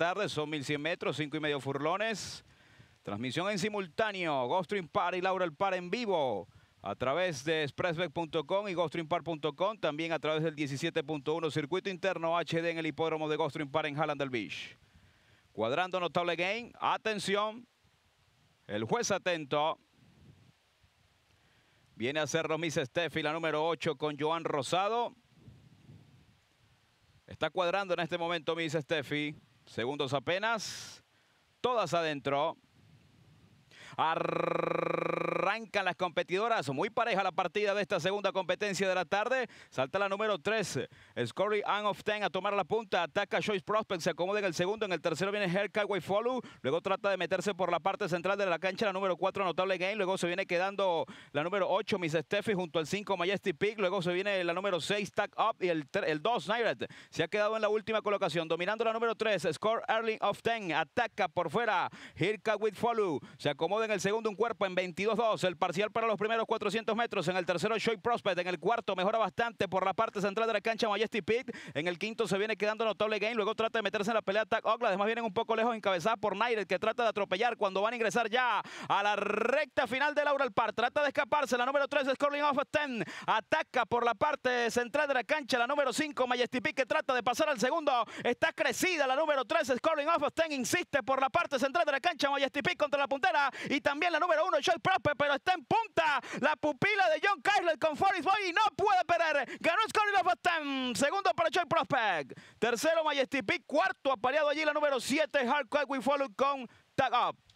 tarde, son 1100 metros, 5 y medio furlones. Transmisión en simultáneo, Ghostring Par y Laura El Par en vivo a través de expressback.com y Par.com. también a través del 17.1 circuito interno HD en el hipódromo de Ghostring Par en Hallandel Beach. Cuadrando notable game, atención, el juez atento. Viene a hacerlo Miss Steffi, la número 8 con Joan Rosado. Está cuadrando en este momento Miss Steffi. Segundos apenas. Todas adentro. Arrancan las competidoras, muy pareja la partida de esta segunda competencia de la tarde. Salta la número 3, Scorry Ann of Ten a tomar la punta, ataca Choice Prospect, se acomoda en el segundo, en el tercero viene Herka Follow, luego trata de meterse por la parte central de la cancha, la número 4, Notable Game, luego se viene quedando la número 8, Miss Steffi, junto al 5, majesty Peak, luego se viene la número 6, Stack Up, y el, 2, Nairet, se ha quedado en la última colocación, dominando la número 3, Score Early of Ten, ataca por fuera, Herka Follow, se acomoda en el segundo un cuerpo en 22-2, el parcial para los primeros 400 metros. En el tercero, Joy Prospect. En el cuarto, mejora bastante por la parte central de la cancha Majesty Pit. En el quinto se viene quedando notable Game. Luego trata de meterse en la pelea Tag Ogla. Además vienen un poco lejos encabezada por Nair, que trata de atropellar cuando van a ingresar ya a la recta final de Laura Alpar. Trata de escaparse. La número 3, Scorling of Ten. Ataca por la parte central de la cancha. La número 5, Majesty Pit, que trata de pasar al segundo. Está crecida la número 3, Scorling of Ten. Insiste por la parte central de la cancha Majesty Pit contra la puntera. Y también la número 1, Joy Prospect está en punta la pupila de John Kyler con Forest Boy y no puede perder. Ganó Scully of Segundo para Choi Prospect. Tercero Majesty Peak. Cuarto apareado allí la número 7 Hardcore We Follow con Tag Up.